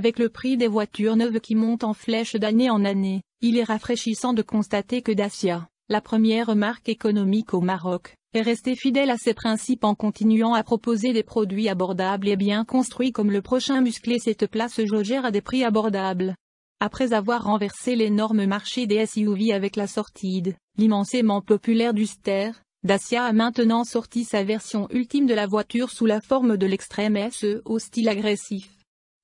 Avec le prix des voitures neuves qui monte en flèche d'année en année, il est rafraîchissant de constater que Dacia, la première marque économique au Maroc, est restée fidèle à ses principes en continuant à proposer des produits abordables et bien construits comme le prochain musclé cette place jaugère à des prix abordables. Après avoir renversé l'énorme marché des SUV avec la sortie de l'immensément populaire du Ster, Dacia a maintenant sorti sa version ultime de la voiture sous la forme de l'extrême SE au style agressif.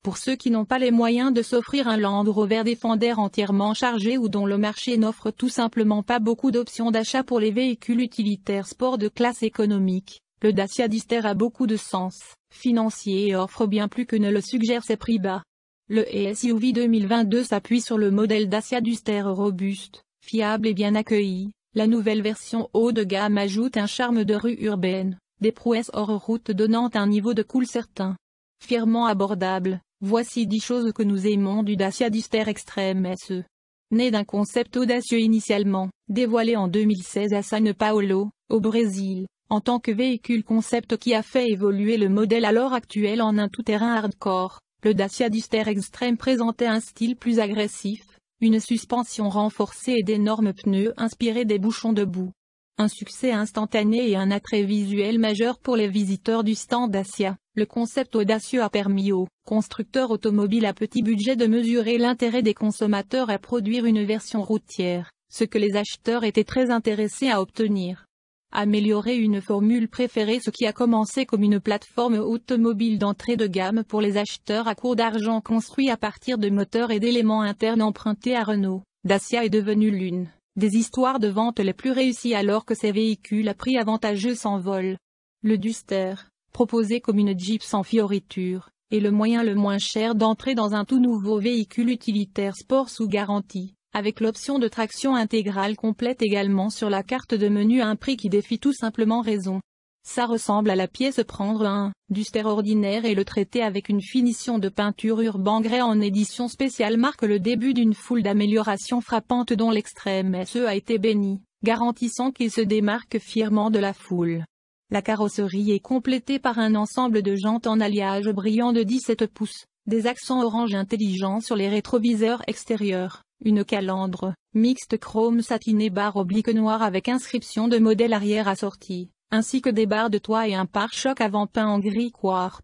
Pour ceux qui n'ont pas les moyens de s'offrir un Land Rover Defender entièrement chargé ou dont le marché n'offre tout simplement pas beaucoup d'options d'achat pour les véhicules utilitaires sport de classe économique, le Dacia Duster a beaucoup de sens, financier et offre bien plus que ne le suggèrent ses prix bas. Le SUV 2022 s'appuie sur le modèle Dacia Duster robuste, fiable et bien accueilli. La nouvelle version haut de gamme ajoute un charme de rue urbaine, des prouesses hors route donnant un niveau de cool certain. Fièrement abordable, Voici 10 choses que nous aimons du Dacia Duster Extreme SE. Né d'un concept audacieux initialement, dévoilé en 2016 à San Paolo, au Brésil, en tant que véhicule concept qui a fait évoluer le modèle alors actuel en un tout-terrain hardcore, le Dacia Duster Extreme présentait un style plus agressif, une suspension renforcée et d'énormes pneus inspirés des bouchons de boue. Un succès instantané et un attrait visuel majeur pour les visiteurs du stand Dacia, le concept audacieux a permis au constructeur automobile à petit budget de mesurer l'intérêt des consommateurs à produire une version routière, ce que les acheteurs étaient très intéressés à obtenir. Améliorer une formule préférée ce qui a commencé comme une plateforme automobile d'entrée de gamme pour les acheteurs à court d'argent construit à partir de moteurs et d'éléments internes empruntés à Renault, Dacia est devenue l'une des histoires de vente les plus réussies alors que ces véhicules à prix avantageux s'envolent. Le Duster, proposé comme une Jeep sans fioriture, et le moyen le moins cher d'entrer dans un tout nouveau véhicule utilitaire sport sous garantie, avec l'option de traction intégrale complète également sur la carte de menu à un prix qui défie tout simplement raison. Ça ressemble à la pièce prendre un, du ordinaire et le traiter avec une finition de peinture urban grey en édition spéciale marque le début d'une foule d'améliorations frappantes dont l'extrême SE a été béni, garantissant qu'il se démarque fièrement de la foule. La carrosserie est complétée par un ensemble de jantes en alliage brillant de 17 pouces, des accents orange intelligents sur les rétroviseurs extérieurs, une calandre, mixte chrome satiné barre oblique noire avec inscription de modèle arrière assortie, ainsi que des barres de toit et un pare-choc avant peint en gris quartz.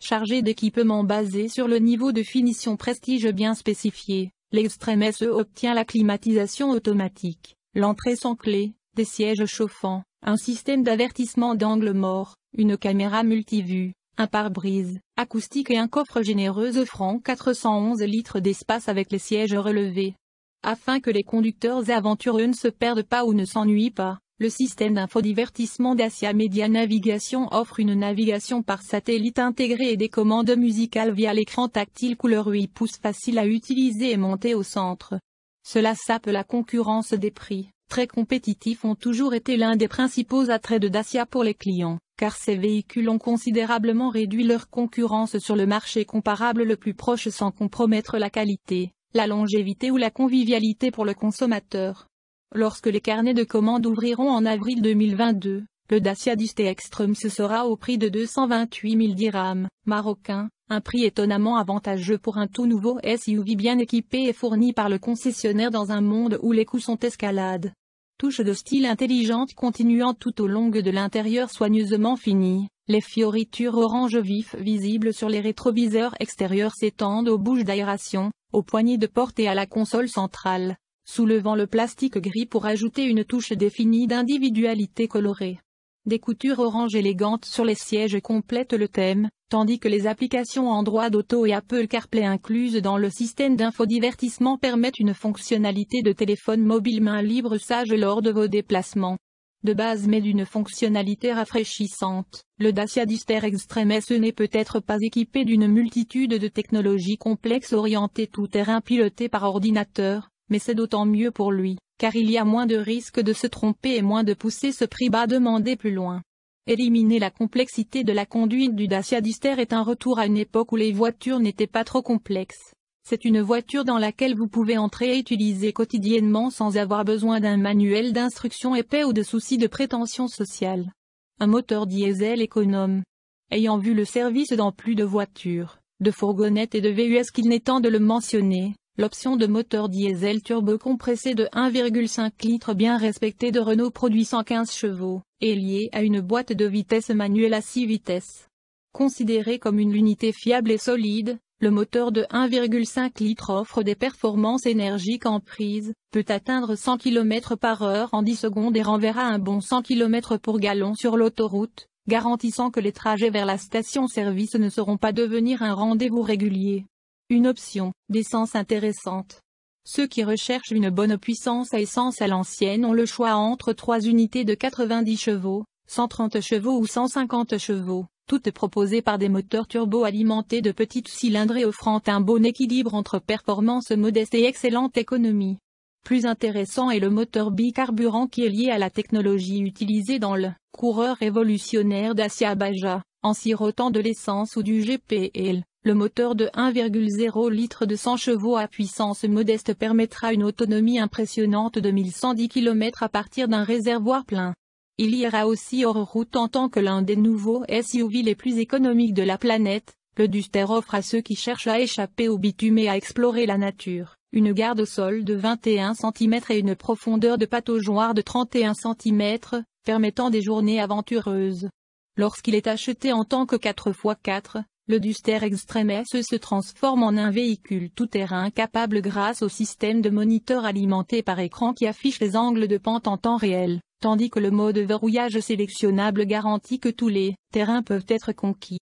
Chargé d'équipements basés sur le niveau de finition prestige bien spécifié, l'Extreme SE obtient la climatisation automatique, l'entrée sans clé, des sièges chauffants, un système d'avertissement d'angle mort, une caméra multivue, un pare-brise, acoustique et un coffre généreux offrant 411 litres d'espace avec les sièges relevés. Afin que les conducteurs aventureux ne se perdent pas ou ne s'ennuient pas, le système d'infodivertissement d'Asia Media Navigation offre une navigation par satellite intégrée et des commandes musicales via l'écran tactile couleur 8 pouces facile à utiliser et monter au centre. Cela sape la concurrence des prix très compétitifs ont toujours été l'un des principaux attraits de Dacia pour les clients, car ces véhicules ont considérablement réduit leur concurrence sur le marché comparable le plus proche sans compromettre la qualité, la longévité ou la convivialité pour le consommateur. Lorsque les carnets de commandes ouvriront en avril 2022, le Dacia Duster Extreme se sera au prix de 228 000 dirhams, marocains, un prix étonnamment avantageux pour un tout nouveau SUV bien équipé et fourni par le concessionnaire dans un monde où les coûts sont escalades. Touche de style intelligente continuant tout au long de l'intérieur soigneusement fini, les fioritures orange vif visibles sur les rétroviseurs extérieurs s'étendent aux bouches d'aération, aux poignées de porte et à la console centrale, soulevant le plastique gris pour ajouter une touche définie d'individualité colorée. Des coutures orange élégantes sur les sièges complètent le thème, tandis que les applications Android Auto et Apple CarPlay incluses dans le système d'infodivertissement permettent une fonctionnalité de téléphone mobile main libre sage lors de vos déplacements. De base mais d'une fonctionnalité rafraîchissante, le Dacia Duster Extreme SE n'est peut-être pas équipé d'une multitude de technologies complexes orientées tout terrain pilotées par ordinateur, mais c'est d'autant mieux pour lui, car il y a moins de risques de se tromper et moins de pousser ce prix bas demandé plus loin. Éliminer la complexité de la conduite du Dacia Duster est un retour à une époque où les voitures n'étaient pas trop complexes. C'est une voiture dans laquelle vous pouvez entrer et utiliser quotidiennement sans avoir besoin d'un manuel d'instruction épais ou de soucis de prétention sociale. Un moteur diesel économe. Ayant vu le service dans plus de voitures, de fourgonnettes et de VUS qu'il n'est temps de le mentionner, L'option de moteur diesel turbo compressé de 1,5 litre bien respecté de Renault produit 115 chevaux, est liée à une boîte de vitesse manuelle à 6 vitesses. Considéré comme une unité fiable et solide, le moteur de 1,5 litre offre des performances énergiques en prise, peut atteindre 100 km par heure en 10 secondes et renverra un bon 100 km pour gallon sur l'autoroute, garantissant que les trajets vers la station-service ne seront pas devenir un rendez-vous régulier. Une option, d'essence intéressante. Ceux qui recherchent une bonne puissance à essence à l'ancienne ont le choix entre trois unités de 90 chevaux, 130 chevaux ou 150 chevaux, toutes proposées par des moteurs turbo alimentés de petites et offrant un bon équilibre entre performance modeste et excellente économie. Plus intéressant est le moteur bicarburant qui est lié à la technologie utilisée dans le coureur révolutionnaire d'Asia Baja, en sirotant de l'essence ou du GPL, le moteur de 1,0 litre de 100 chevaux à puissance modeste permettra une autonomie impressionnante de 1110 km à partir d'un réservoir plein. Il ira aussi hors route en tant que l'un des nouveaux SUV les plus économiques de la planète. Le Duster offre à ceux qui cherchent à échapper au bitume et à explorer la nature, une garde sol de 21 cm et une profondeur de pataugeoire de 31 cm, permettant des journées aventureuses. Lorsqu'il est acheté en tant que 4x4, le Duster Extreme S se transforme en un véhicule tout-terrain capable grâce au système de moniteur alimenté par écran qui affiche les angles de pente en temps réel, tandis que le mode verrouillage sélectionnable garantit que tous les terrains peuvent être conquis.